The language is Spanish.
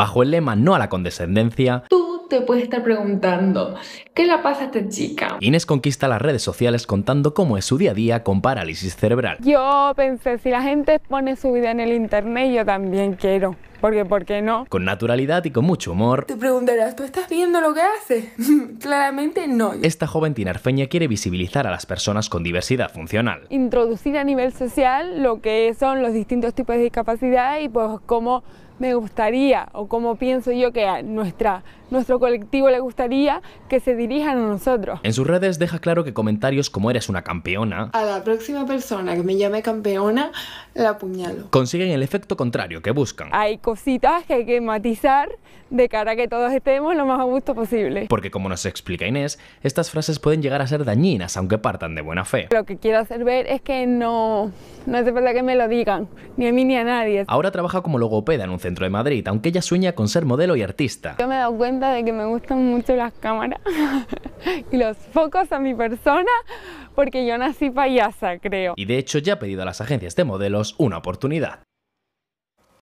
bajo el lema No a la condescendencia, tú te puedes estar preguntando, ¿qué le pasa a esta chica? Inés conquista las redes sociales contando cómo es su día a día con parálisis cerebral. Yo pensé, si la gente pone su vida en el internet, yo también quiero. Porque, ¿por qué no? Con naturalidad y con mucho humor. Te preguntarás, ¿tú estás viendo lo que hace? Claramente no. Esta joven tinerfeña quiere visibilizar a las personas con diversidad funcional. Introducir a nivel social lo que son los distintos tipos de discapacidad y pues cómo me gustaría o como pienso yo que a nuestra, nuestro colectivo le gustaría que se dirijan a nosotros. En sus redes deja claro que comentarios como eres una campeona. A la próxima persona que me llame campeona, la apuñalo. Consiguen el efecto contrario que buscan. Hay cositas que hay que matizar de cara a que todos estemos lo más a gusto posible. Porque como nos explica Inés, estas frases pueden llegar a ser dañinas aunque partan de buena fe. Lo que quiero hacer ver es que no, no hace falta que me lo digan, ni a mí ni a nadie. Ahora trabaja como logopeda en un centro centro de Madrid, aunque ella sueña con ser modelo y artista. Yo me he dado cuenta de que me gustan mucho las cámaras y los focos a mi persona porque yo nací payasa, creo. Y de hecho ya ha pedido a las agencias de modelos una oportunidad.